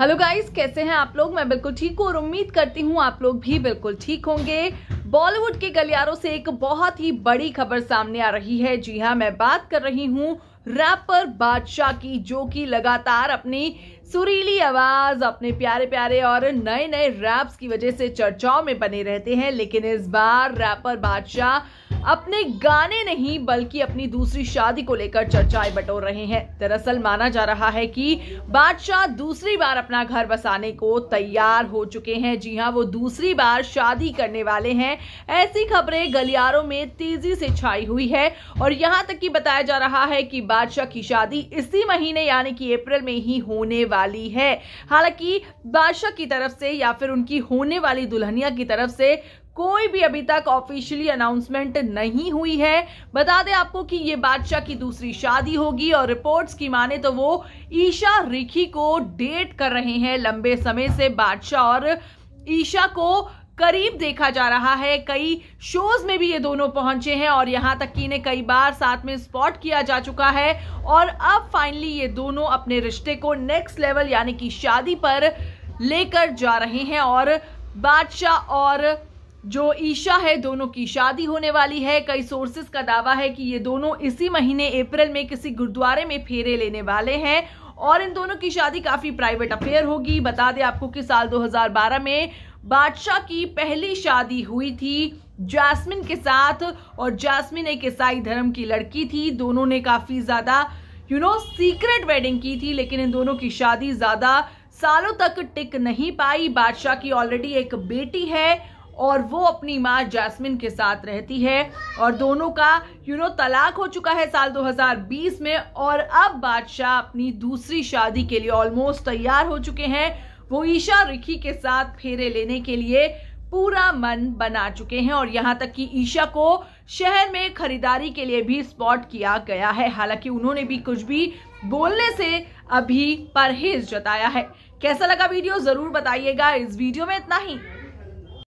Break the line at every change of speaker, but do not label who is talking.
hello guys कैसे हैं आप लोग मैं बिल्कुल ठीक हूँ और उम्मीद करती हूँ आप लोग भी बिल्कुल ठीक होंगे बॉलीवुड के गलियारों से एक बहुत ही बड़ी खबर सामने आ रही है जी हाँ मैं बात कर रही हूँ रैपर बादशाह की जो कि लगातार अपनी सुरीली आवाज अपने प्यारे प्यारे और नए नए रैप्स की वजह से चर्चाओं में बने रहते हैं लेकिन इस बार रैपर बादशाह अपने गाने नहीं बल्कि अपनी दूसरी शादी को लेकर चर्चाएं बटोर रहे हैं दरअसल माना जा रहा है कि बादशाह दूसरी बार अपना घर बसाने को तैयार हो चुके हैं जी हाँ वो दूसरी बार शादी करने वाले हैं ऐसी खबरें गलियारों में तेजी से छाई हुई है और यहाँ तक कि बताया जा रहा है कि बादशाह की शादी इसी महीने यानी कि अप्रैल में ही होने वाली है हालांकि बादशाह की तरफ से या फिर उनकी होने वाली दुल्हनिया की तरफ से कोई भी अभी तक ऑफिशियली अनाउंसमेंट नहीं हुई है बता दें आपको कि ये बादशाह की दूसरी शादी होगी और रिपोर्ट्स की माने तो वो ईशा रिखी को डेट कर रहे हैं लंबे समय से बादशाह और ईशा को करीब देखा जा रहा है कई शोज में भी ये दोनों पहुंचे हैं और यहां तक कि इन्हें कई बार साथ में स्पॉट किया जा चुका है और अब फाइनली ये दोनों अपने रिश्ते को नेक्स्ट लेवल यानी कि शादी पर लेकर जा रहे हैं और बादशाह और जो ईशा है दोनों की शादी होने वाली है कई सोर्सेस का दावा है कि ये दोनों इसी महीने अप्रैल में किसी गुरुद्वारे में फेरे लेने वाले हैं और इन दोनों की शादी काफी प्राइवेट अफेयर होगी बता दें आपको कि साल 2012 में बादशाह की पहली शादी हुई थी जैस्मिन के साथ और जैस्मिन एक ईसाई धर्म की लड़की थी दोनों ने काफी ज्यादा यू नो सीक्रेट वेडिंग की थी लेकिन इन दोनों की शादी ज्यादा सालों तक टिक नहीं पाई बादशाह की ऑलरेडी एक बेटी है और वो अपनी माँ जैस्मिन के साथ रहती है और दोनों का यू नो तलाक हो चुका है साल 2020 में और अब बादशाह अपनी दूसरी शादी के लिए ऑलमोस्ट तैयार हो चुके हैं वो ईशा रिखी के साथ फेरे लेने के लिए पूरा मन बना चुके हैं और यहाँ तक कि ईशा को शहर में खरीदारी के लिए भी स्पॉट किया गया है हालांकि उन्होंने भी कुछ भी बोलने से अभी परहेज जताया है कैसा लगा वीडियो जरूर बताइएगा इस वीडियो में इतना ही